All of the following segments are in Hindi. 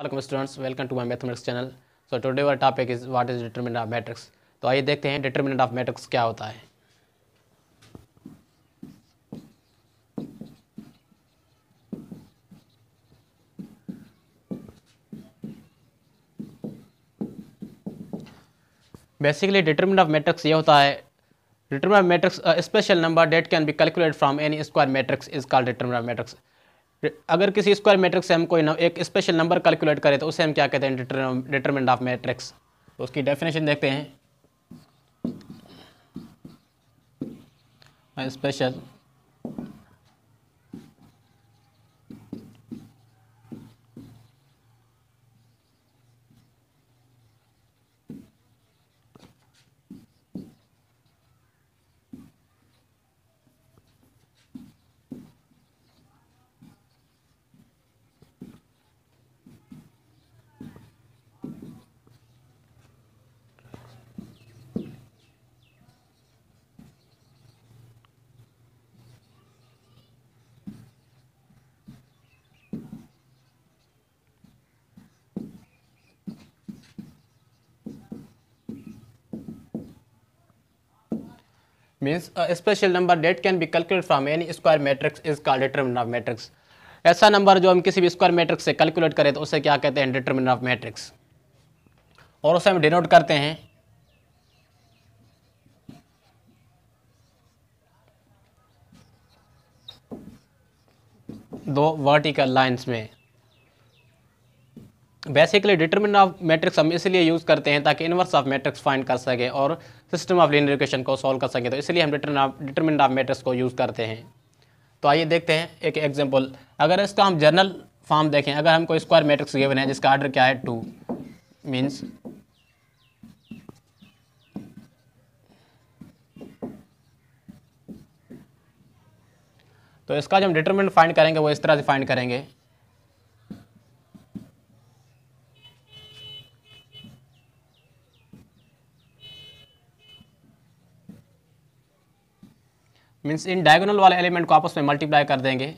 welcome students welcome to my mathematics channel so today our topic is what is determinant of matrix तो आइए देखते हैं डिटरमिनेंट ऑफ मैट्रिक्स क्या होता है बेसिकली डिटरमिनेंट ऑफ मैट्रिक्स ये होता है determinant of matrix special number that can be calculate from any square matrix is called determinant of matrix अगर किसी स्क्वायर मैट्रिक्स से हम कोई एक स्पेशल नंबर कैलकुलेट करें तो उसे हम क्या कहते हैं डिटरमेंट ऑफ मैट्रिक्स तो उसकी डेफिनेशन देखते हैं special means special number that can be calculate from any square matrix is call determinant of matrix ऐसा नंबर जो हम किसी भी स्क्वायर मैट्रिक्स से कैलकुलेट करें तो उसे क्या कहते हैं डिटर्मिन ऑफ मेट्रिक्स और उसे हम डिनोट करते हैं दो वर्टिकल लाइंस में बेसिकली डिटरमिनेंट ऑफ मैट्रिक्स हम इसलिए यूज़ करते हैं ताकि इनवर्स ऑफ मैट्रिक्स फाइंड कर सके और सिस्टम ऑफ लीनियर इक्वेशन को सॉल्व कर सके तो इसलिए हम डिटरमिनेंट ऑफ मैट्रिक्स को यूज़ करते हैं तो आइए देखते हैं एक एग्जाम्पल अगर इसका हम जर्नल फॉर्म देखें अगर हमको स्क्वायर मैट्रिक्स गिवन है जिसका आर्डर क्या है टू मीन्स तो इसका जो हम डिटरमिनेंट फाइंड करेंगे वो इस तरह से फाइंड करेंगे मीन्स इन डायगोनल वाले एलिमेंट को आपस में मल्टीप्लाई कर देंगे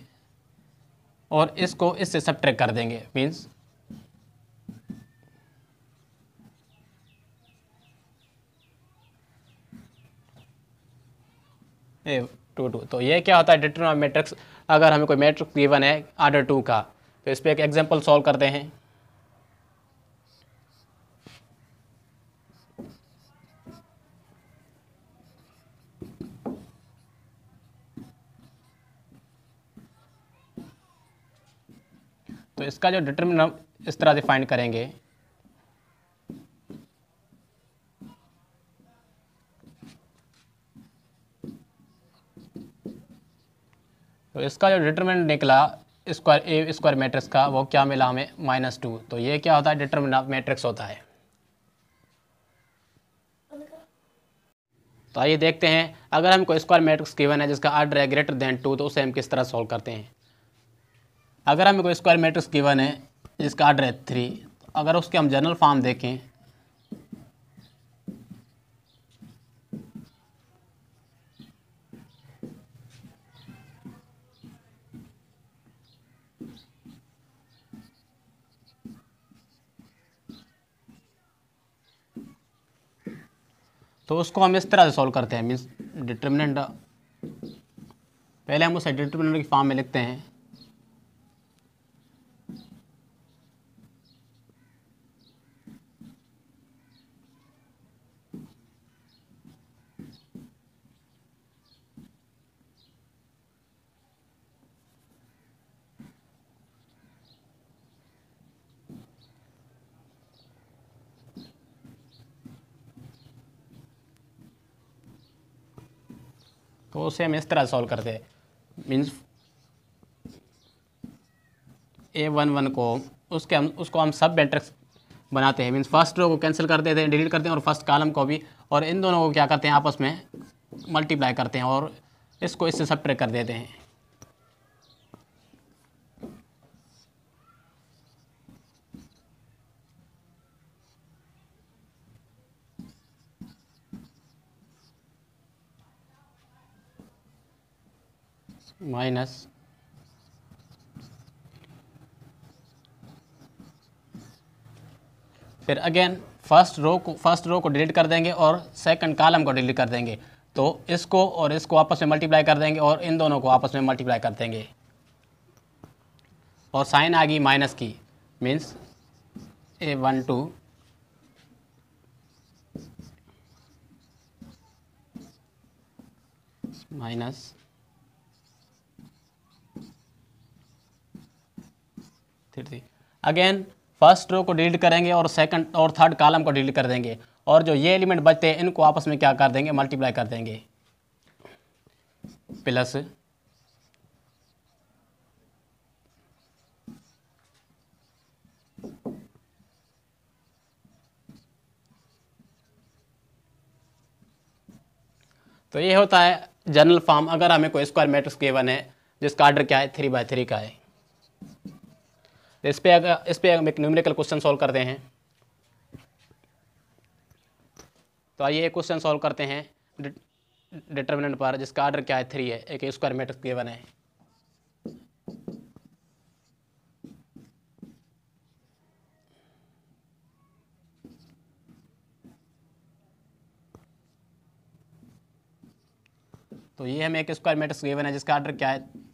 और इसको इससे सब कर देंगे मीन्स ए टू टू तो ये क्या होता है डिटरमिनेट मैट्रिक्स अगर हमें कोई मैट्रिक्स गिवन है आर्डर टू का तो इस पर एक एग्जांपल सॉल्व करते हैं तो इसका जो डिटर्मिन हम इस तरह से फाइंड करेंगे तो इसका जो डिटर्मिनेंट निकला स्क्वायर ए स्क्वायर मैट्रिक्स का वो क्या मिला हमें माइनस टू तो ये क्या होता है डिटर्मिनेंट ऑफ मैट्रिक्स होता है तो आइए देखते हैं अगर हमको स्क्वायर मैट्रिक्स गिवन है जिसका आर्डर है ग्रेटर देन टू तो उसे हम किस तरह सॉल्व करते हैं अगर हमें कोई स्क्वायर मैट्रिक्स गिवन है जिसका आर्डर है थ्री तो अगर उसके हम जनरल फॉर्म देखें तो उसको हम इस तरह से सॉल्व करते हैं मीन्स डिटर्मिनेंट पहले हम उसे डिटर्मिनेंट की फॉर्म में लिखते हैं तो उसे हम इस तरह सॉल्व करते हैं मीन्स ए वन वन को उसके हम उसको हम सब मैट्रिक्स बनाते हैं मीन्स फर्स्ट रो को कैंसिल कर देते हैं डिलीट करते हैं और फर्स्ट कॉलम को भी और इन दोनों को क्या करते हैं आपस में मल्टीप्लाई करते हैं और इसको इससे सब कर देते हैं माइनस फिर अगेन फर्स्ट रो को फर्स्ट रो को डिलीट कर देंगे और सेकंड कॉलम को डिलीट कर देंगे तो इसको और इसको आपस में मल्टीप्लाई कर देंगे और इन दोनों को आपस में मल्टीप्लाई कर देंगे और साइन आ गई माइनस की means A one two minus three again first row को डिलीट करेंगे और सेकंड और थर्ड कॉलम को डिलीट कर देंगे और जो ये एलिमेंट बचते हैं इनको आपस में क्या कर देंगे मल्टीप्लाई कर देंगे प्लस तो ये होता है जनरल फॉर्म अगर हमें कोई स्क्वायर मैट्रिक्स गिवन है जिसका आर्डर क्या है थ्री बाय थ्री का है तो इस पर अगर इस पर हम एक न्यूमेरिकल क्वेश्चन सॉल्व करते हैं तो आइए एक क्वेश्चन सॉल्व करते हैं डिटर्मिनेंट पर जिसका आर्डर क्या है थ्री है एक स्क्वायर मैट्रिक्स गिवन है तो ये हमें एक स्क्वायर मैट्रिक्स गिवन है जिसका आर्डर क्या है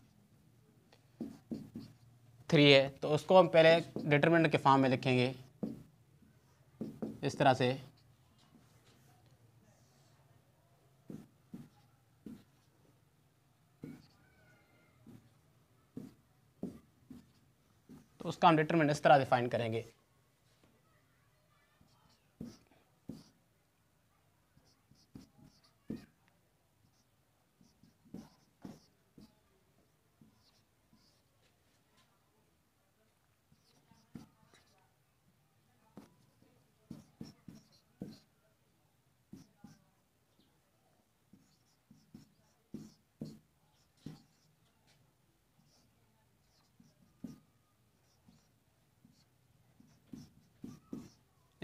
थ्री है तो उसको हम पहले डिटर्मिनेंट के फॉर्म में लिखेंगे इस तरह से तो उसका हम डिटर्मिनेंट इस तरह डिफाइन करेंगे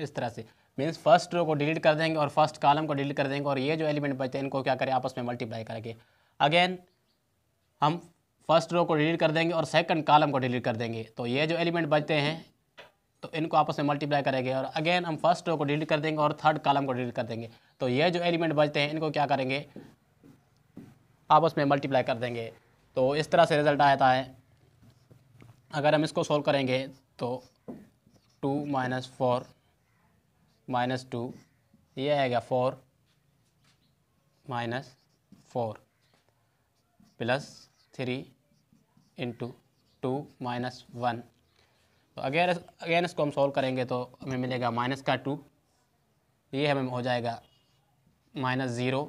इस तरह से मीन्स फर्स्ट रो को डिलीट कर देंगे और फर्स्ट कॉलम को डिलीट कर देंगे और ये जो एलिमेंट बचते हैं इनको क्या करें आपस में मल्टीप्लाई करके अगेन हम फर्स्ट रो को डिलीट कर देंगे और सेकंड कॉलम को डिलीट कर देंगे तो ये जो एलिमेंट बचते हैं तो इनको आपस में मल्टीप्लाई करेंगे और अगेन हम फर्स्ट रो को डिलीट कर देंगे और थर्ड कॉलम को डिलीट कर देंगे तो ये जो एलिमेंट बचते हैं इनको क्या करेंगे आपस में मल्टीप्लाई कर देंगे तो इस तरह से रिजल्ट आता है अगर हम इसको सोल्व करेंगे तो two minus four minus two ये आएगा four minus four plus three into two minus one तो अगेन अगेन इसको हम सॉल्व करेंगे तो हमें मिलेगा माइनस का टू ये हमें हो जाएगा माइनस ज़ीरो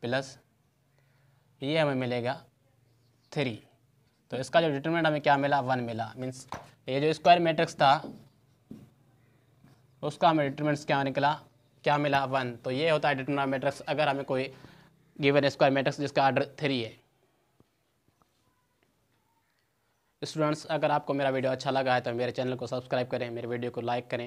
प्लस ये हमें मिलेगा थ्री तो इसका जो डिटर्मिनेंट हमें क्या मिला वन मिला मीन्स ये जो स्क्वायर मैट्रिक्स था उसका हमें डिटर्मेंट्स क्या निकला क्या मिला वन तो ये होता है डिटरमिनेंट मैट्रिक्स अगर हमें कोई गिवन स्क्वायर मैट्रिक्स जिसका आर्डर थ्री है स्टूडेंट्स अगर आपको मेरा वीडियो अच्छा लगा है तो मेरे चैनल को सब्सक्राइब करें मेरे वीडियो को लाइक करें